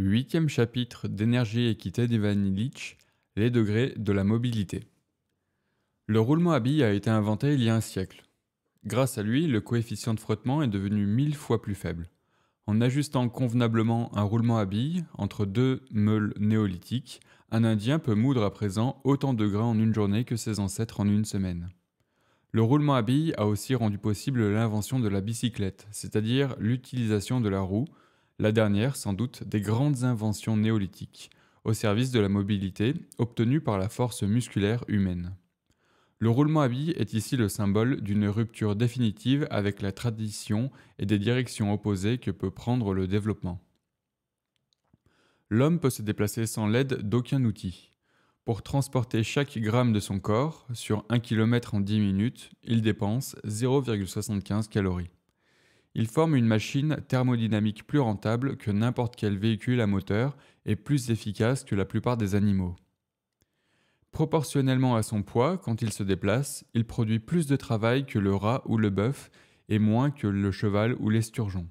Huitième chapitre d'énergie, équité d'Ivan Illich, les degrés de la mobilité. Le roulement à billes a été inventé il y a un siècle. Grâce à lui, le coefficient de frottement est devenu mille fois plus faible. En ajustant convenablement un roulement à billes entre deux meules néolithiques, un Indien peut moudre à présent autant de grains en une journée que ses ancêtres en une semaine. Le roulement à billes a aussi rendu possible l'invention de la bicyclette, c'est-à-dire l'utilisation de la roue, la dernière sans doute des grandes inventions néolithiques, au service de la mobilité obtenue par la force musculaire humaine. Le roulement à billes est ici le symbole d'une rupture définitive avec la tradition et des directions opposées que peut prendre le développement. L'homme peut se déplacer sans l'aide d'aucun outil. Pour transporter chaque gramme de son corps sur 1 km en 10 minutes, il dépense 0,75 calories. Il forme une machine thermodynamique plus rentable que n'importe quel véhicule à moteur et plus efficace que la plupart des animaux. Proportionnellement à son poids, quand il se déplace, il produit plus de travail que le rat ou le bœuf et moins que le cheval ou l'esturgeon.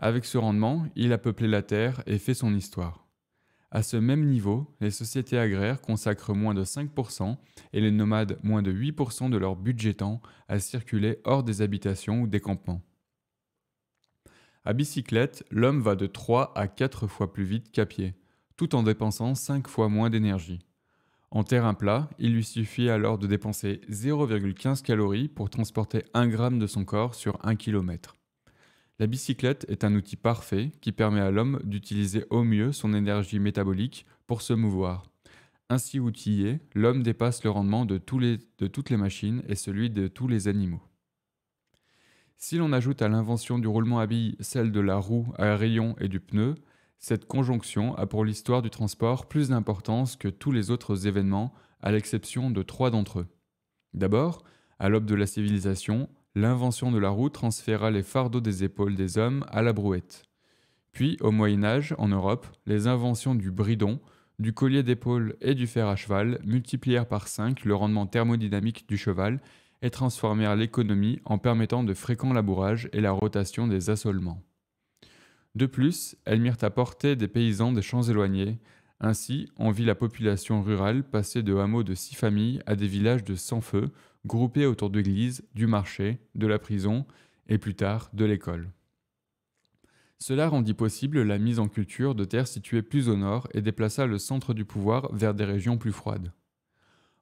Avec ce rendement, il a peuplé la Terre et fait son histoire. À ce même niveau, les sociétés agraires consacrent moins de 5% et les nomades moins de 8% de leur budget temps à circuler hors des habitations ou des campements. À bicyclette, l'homme va de 3 à 4 fois plus vite qu'à pied, tout en dépensant 5 fois moins d'énergie. En terrain plat, il lui suffit alors de dépenser 0,15 calories pour transporter 1 gramme de son corps sur 1 km. La bicyclette est un outil parfait qui permet à l'homme d'utiliser au mieux son énergie métabolique pour se mouvoir. Ainsi outillé, l'homme dépasse le rendement de, les, de toutes les machines et celui de tous les animaux. Si l'on ajoute à l'invention du roulement à billes celle de la roue à rayon et du pneu, cette conjonction a pour l'histoire du transport plus d'importance que tous les autres événements, à l'exception de trois d'entre eux. D'abord, à l'aube de la civilisation, l'invention de la roue transféra les fardeaux des épaules des hommes à la brouette. Puis, au Moyen Âge, en Europe, les inventions du bridon, du collier d'épaule et du fer à cheval multiplièrent par 5 le rendement thermodynamique du cheval et transformèrent l'économie en permettant de fréquents labourages et la rotation des assolements. De plus, elles mirent à portée des paysans des champs éloignés. Ainsi, on vit la population rurale passer de hameaux de six familles à des villages de sans feux, groupés autour d'églises, du marché, de la prison et plus tard de l'école. Cela rendit possible la mise en culture de terres situées plus au nord et déplaça le centre du pouvoir vers des régions plus froides.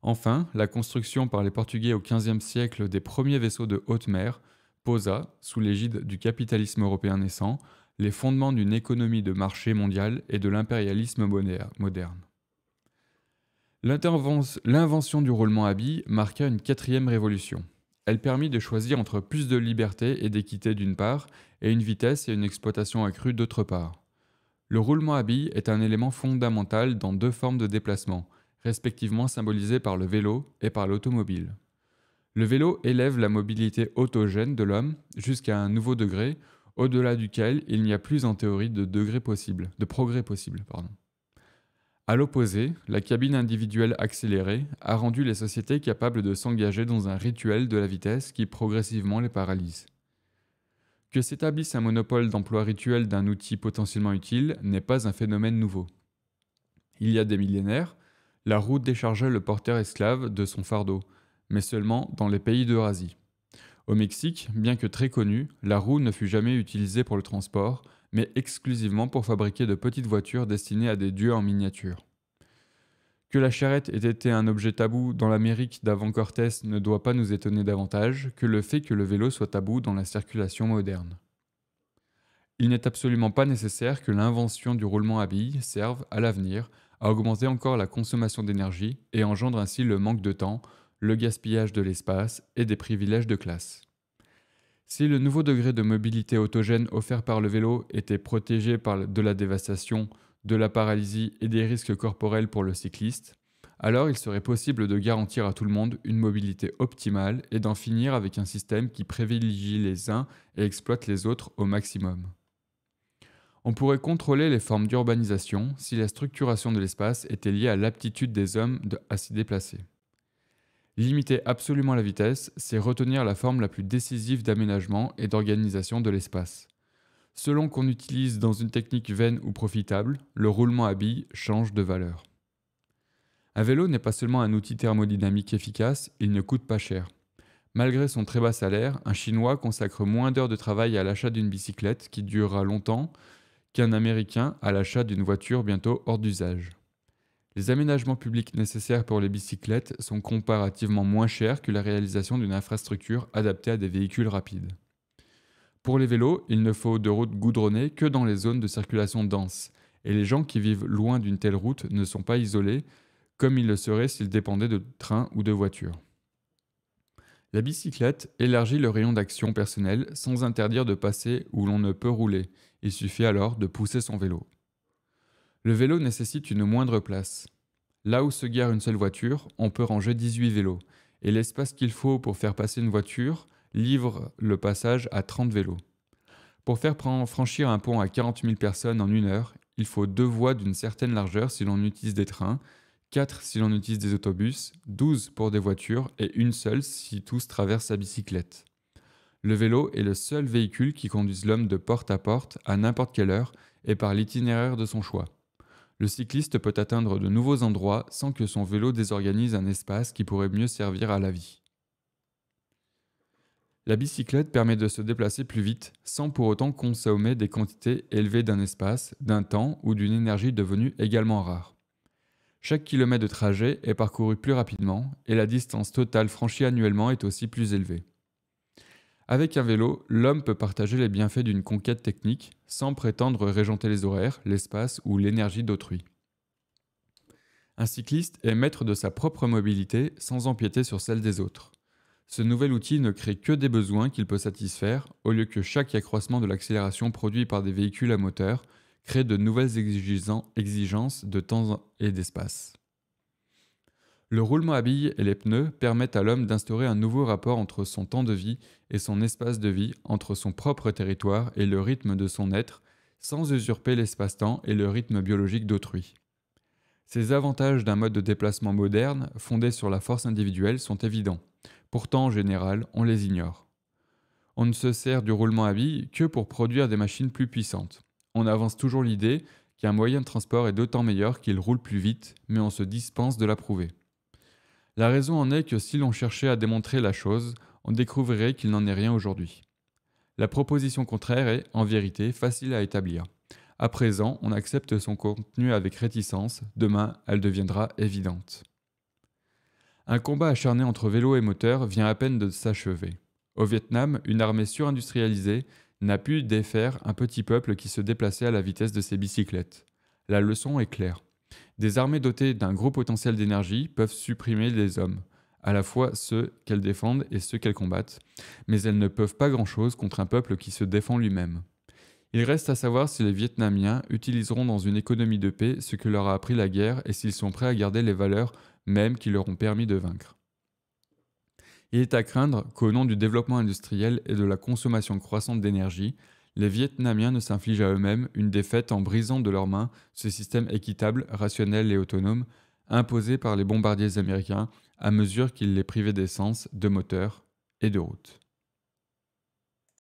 Enfin, la construction par les Portugais au XVe siècle des premiers vaisseaux de haute mer posa, sous l'égide du capitalisme européen naissant, les fondements d'une économie de marché mondiale et de l'impérialisme moderne. L'invention du roulement à billes marqua une quatrième révolution. Elle permit de choisir entre plus de liberté et d'équité d'une part, et une vitesse et une exploitation accrue d'autre part. Le roulement à billes est un élément fondamental dans deux formes de déplacement – respectivement symbolisés par le vélo et par l'automobile. Le vélo élève la mobilité autogène de l'homme jusqu'à un nouveau degré, au-delà duquel il n'y a plus en théorie de possible, de progrès possible. Pardon. À l'opposé, la cabine individuelle accélérée a rendu les sociétés capables de s'engager dans un rituel de la vitesse qui progressivement les paralyse. Que s'établisse un monopole d'emploi rituel d'un outil potentiellement utile n'est pas un phénomène nouveau. Il y a des millénaires, la roue déchargeait le porteur esclave de son fardeau, mais seulement dans les pays d'Eurasie. Au Mexique, bien que très connue, la roue ne fut jamais utilisée pour le transport, mais exclusivement pour fabriquer de petites voitures destinées à des dieux en miniature. Que la charrette ait été un objet tabou dans l'Amérique d'avant Cortés ne doit pas nous étonner davantage que le fait que le vélo soit tabou dans la circulation moderne. Il n'est absolument pas nécessaire que l'invention du roulement à billes serve, à l'avenir, à augmenter encore la consommation d'énergie et engendre ainsi le manque de temps, le gaspillage de l'espace et des privilèges de classe. Si le nouveau degré de mobilité autogène offert par le vélo était protégé par de la dévastation, de la paralysie et des risques corporels pour le cycliste, alors il serait possible de garantir à tout le monde une mobilité optimale et d'en finir avec un système qui privilégie les uns et exploite les autres au maximum. On pourrait contrôler les formes d'urbanisation si la structuration de l'espace était liée à l'aptitude des hommes à s'y déplacer. Limiter absolument la vitesse, c'est retenir la forme la plus décisive d'aménagement et d'organisation de l'espace. Selon qu'on utilise dans une technique vaine ou profitable, le roulement à billes change de valeur. Un vélo n'est pas seulement un outil thermodynamique efficace, il ne coûte pas cher. Malgré son très bas salaire, un Chinois consacre moins d'heures de travail à l'achat d'une bicyclette qui durera longtemps qu'un Américain à l'achat d'une voiture bientôt hors d'usage. Les aménagements publics nécessaires pour les bicyclettes sont comparativement moins chers que la réalisation d'une infrastructure adaptée à des véhicules rapides. Pour les vélos, il ne faut de routes goudronnées que dans les zones de circulation dense, et les gens qui vivent loin d'une telle route ne sont pas isolés comme ils le seraient s'ils dépendaient de trains ou de voitures. La bicyclette élargit le rayon d'action personnel sans interdire de passer où l'on ne peut rouler. Il suffit alors de pousser son vélo. Le vélo nécessite une moindre place. Là où se gare une seule voiture, on peut ranger 18 vélos, et l'espace qu'il faut pour faire passer une voiture livre le passage à 30 vélos. Pour faire franchir un pont à 40 000 personnes en une heure, il faut deux voies d'une certaine largeur si l'on utilise des trains, 4 si l'on utilise des autobus, 12 pour des voitures et une seule si tous traversent à bicyclette. Le vélo est le seul véhicule qui conduise l'homme de porte à porte à n'importe quelle heure et par l'itinéraire de son choix. Le cycliste peut atteindre de nouveaux endroits sans que son vélo désorganise un espace qui pourrait mieux servir à la vie. La bicyclette permet de se déplacer plus vite sans pour autant consommer des quantités élevées d'un espace, d'un temps ou d'une énergie devenue également rare. Chaque kilomètre de trajet est parcouru plus rapidement et la distance totale franchie annuellement est aussi plus élevée. Avec un vélo, l'homme peut partager les bienfaits d'une conquête technique sans prétendre régenter les horaires, l'espace ou l'énergie d'autrui. Un cycliste est maître de sa propre mobilité sans empiéter sur celle des autres. Ce nouvel outil ne crée que des besoins qu'il peut satisfaire, au lieu que chaque accroissement de l'accélération produit par des véhicules à moteur crée de nouvelles exigences de temps et d'espace. Le roulement à billes et les pneus permettent à l'homme d'instaurer un nouveau rapport entre son temps de vie et son espace de vie, entre son propre territoire et le rythme de son être, sans usurper l'espace-temps et le rythme biologique d'autrui. Ces avantages d'un mode de déplacement moderne, fondé sur la force individuelle, sont évidents. Pourtant, en général, on les ignore. On ne se sert du roulement à billes que pour produire des machines plus puissantes. On avance toujours l'idée qu'un moyen de transport est d'autant meilleur qu'il roule plus vite, mais on se dispense de l'approuver. La raison en est que si l'on cherchait à démontrer la chose, on découvrirait qu'il n'en est rien aujourd'hui. La proposition contraire est, en vérité, facile à établir. À présent, on accepte son contenu avec réticence, demain, elle deviendra évidente. Un combat acharné entre vélo et moteur vient à peine de s'achever. Au Vietnam, une armée surindustrialisée n'a pu défaire un petit peuple qui se déplaçait à la vitesse de ses bicyclettes. La leçon est claire. Des armées dotées d'un gros potentiel d'énergie peuvent supprimer les hommes, à la fois ceux qu'elles défendent et ceux qu'elles combattent, mais elles ne peuvent pas grand-chose contre un peuple qui se défend lui-même. Il reste à savoir si les Vietnamiens utiliseront dans une économie de paix ce que leur a appris la guerre et s'ils sont prêts à garder les valeurs même qui leur ont permis de vaincre il est à craindre qu'au nom du développement industriel et de la consommation croissante d'énergie, les Vietnamiens ne s'infligent à eux-mêmes une défaite en brisant de leurs mains ce système équitable, rationnel et autonome imposé par les bombardiers américains à mesure qu'ils les privaient d'essence, de moteurs et de routes.